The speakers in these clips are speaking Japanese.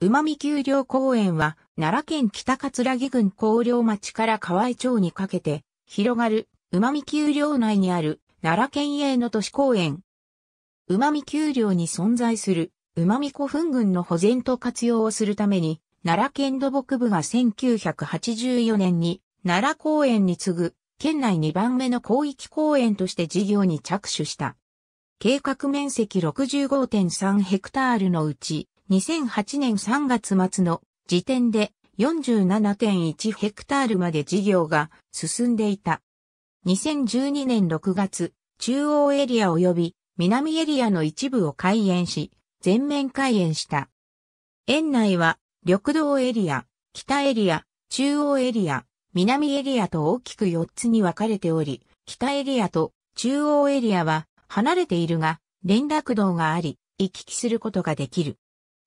うまみ丘陵公園は、奈良県北葛城郡広陵町から河合町にかけて、広がる、うまみ丘陵内にある、奈良県営の都市公園。うまみ丘陵に存在する、うまみ古墳群の保全と活用をするために、奈良県土木部が1984年に、奈良公園に次ぐ、県内2番目の広域公園として事業に着手した。計画面積65.3ヘクタールのうち、2008年3月末の時点で47.1ヘクタールまで事業が進んでいた。2012年6月、中央エリア及び南エリアの一部を開園し、全面開園した。園内は緑道エリア、北エリア、中央エリア、南エリアと大きく4つに分かれており、北エリアと中央エリアは離れているが、連絡道があり、行き来することができる。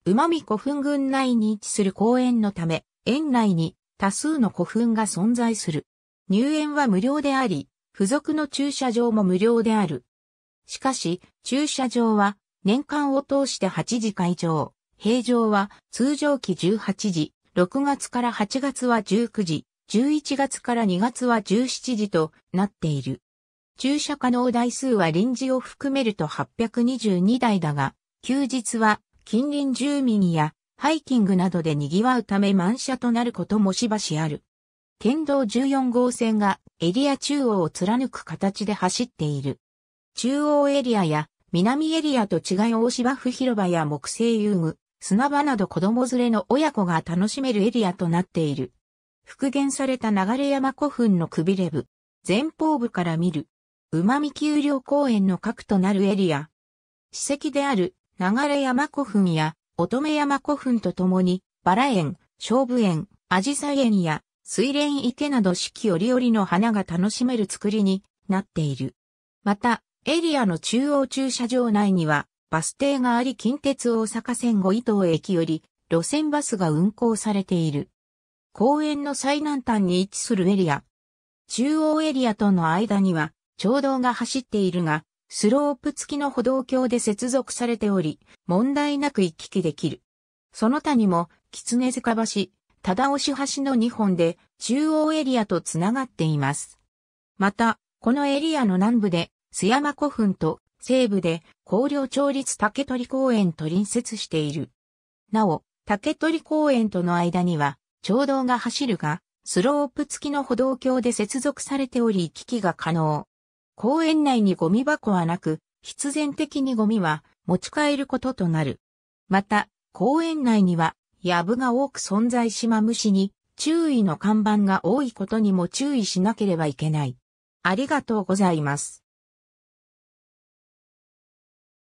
馬見古墳群内に位置する公園のため、園内に多数の古墳が存在する。入園は無料であり、付属の駐車場も無料である。しかし、駐車場は年間を通して8時会場、平常は通常期18時、6月から8月は19時、11月から2月は17時となっている。駐車可能台数は臨時を含めると822台だが、休日は近隣住民やハイキングなどで賑わうため満車となることもしばしある。県道14号線がエリア中央を貫く形で走っている。中央エリアや南エリアと違い大芝生広場や木製遊具、砂場など子供連れの親子が楽しめるエリアとなっている。復元された流山古墳のくびれ部、前方部から見る、馬見丘陵公園の核となるエリア。史跡である流山古墳や乙女山古墳とともに、バラ園、勝負園、アジサイ園や水蓮池など四季折々の花が楽しめる作りになっている。また、エリアの中央駐車場内には、バス停があり近鉄大阪線五伊東駅より、路線バスが運行されている。公園の最南端に位置するエリア。中央エリアとの間には、町道が走っているが、スロープ付きの歩道橋で接続されており、問題なく行き来できる。その他にも、狐塚橋、忠押橋の2本で中央エリアとつながっています。また、このエリアの南部で、須山古墳と西部で、高陵町立竹取公園と隣接している。なお、竹取公園との間には、町道が走るが、スロープ付きの歩道橋で接続されており行き来が可能。公園内にゴミ箱はなく、必然的にゴミは持ち帰ることとなる。また、公園内には、藪が多く存在しまむしに、注意の看板が多いことにも注意しなければいけない。ありがとうございます。